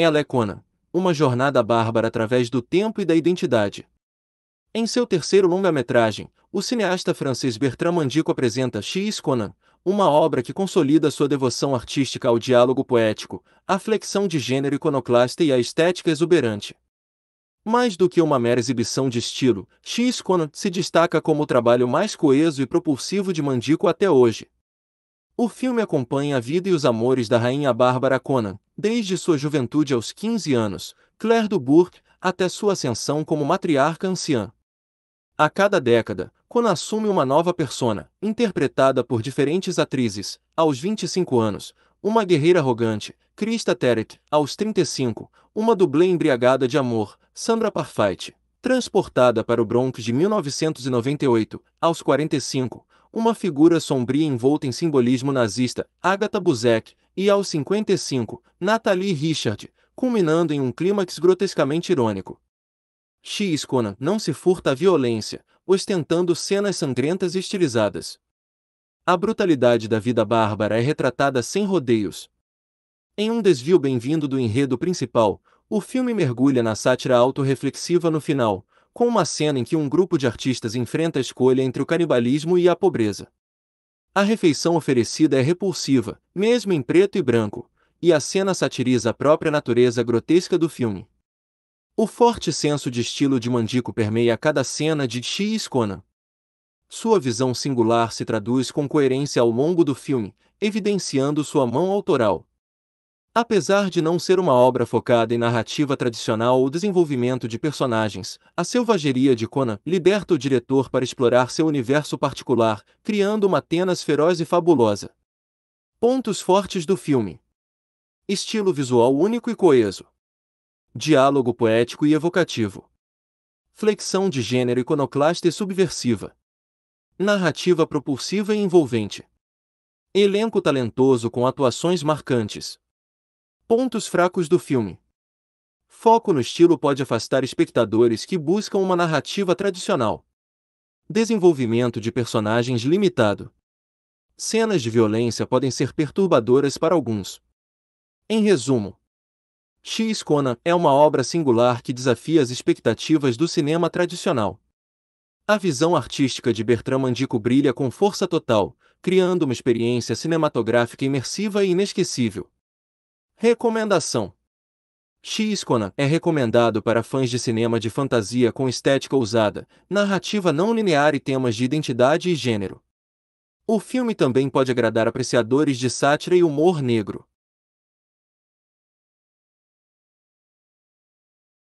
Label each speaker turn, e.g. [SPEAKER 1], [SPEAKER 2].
[SPEAKER 1] Ela é Conan, uma jornada bárbara através do tempo e da identidade. Em seu terceiro longa-metragem, o cineasta francês Bertrand Mandico apresenta X Conan, uma obra que consolida sua devoção artística ao diálogo poético, à flexão de gênero iconoclasta e à estética exuberante. Mais do que uma mera exibição de estilo, X Conan se destaca como o trabalho mais coeso e propulsivo de Mandico até hoje. O filme acompanha a vida e os amores da rainha Bárbara Conan, Desde sua juventude aos 15 anos, Claire Dubourg, até sua ascensão como matriarca anciã. A cada década, quando assume uma nova persona, interpretada por diferentes atrizes. Aos 25 anos, uma guerreira arrogante, Krista Terek. Aos 35, uma dublê embriagada de amor, Sandra Parfait. Transportada para o Bronx de 1998, aos 45, uma figura sombria envolta em simbolismo nazista, Agatha Buzek e aos 55, Natalie Richard, culminando em um clímax grotescamente irônico. X Conan não se furta à violência, ostentando cenas sangrentas e estilizadas. A brutalidade da vida bárbara é retratada sem rodeios. Em um desvio bem-vindo do enredo principal, o filme mergulha na sátira autorreflexiva no final, com uma cena em que um grupo de artistas enfrenta a escolha entre o canibalismo e a pobreza. A refeição oferecida é repulsiva, mesmo em preto e branco, e a cena satiriza a própria natureza grotesca do filme. O forte senso de estilo de Mandico permeia cada cena de Chi e Conan. Sua visão singular se traduz com coerência ao longo do filme, evidenciando sua mão autoral, Apesar de não ser uma obra focada em narrativa tradicional ou desenvolvimento de personagens, a selvageria de Conan liberta o diretor para explorar seu universo particular, criando uma Atenas feroz e fabulosa. Pontos fortes do filme: estilo visual único e coeso, diálogo poético e evocativo, flexão de gênero iconoclasta e subversiva, narrativa propulsiva e envolvente, elenco talentoso com atuações marcantes. Pontos fracos do filme. Foco no estilo pode afastar espectadores que buscam uma narrativa tradicional. Desenvolvimento de personagens limitado. Cenas de violência podem ser perturbadoras para alguns. Em resumo, X Conan é uma obra singular que desafia as expectativas do cinema tradicional. A visão artística de Bertrand Mandico brilha com força total, criando uma experiência cinematográfica imersiva e inesquecível. Recomendação: X-Kona é recomendado para fãs de cinema de fantasia com estética ousada, narrativa não linear e temas de identidade e gênero. O filme também pode agradar apreciadores de sátira e humor negro.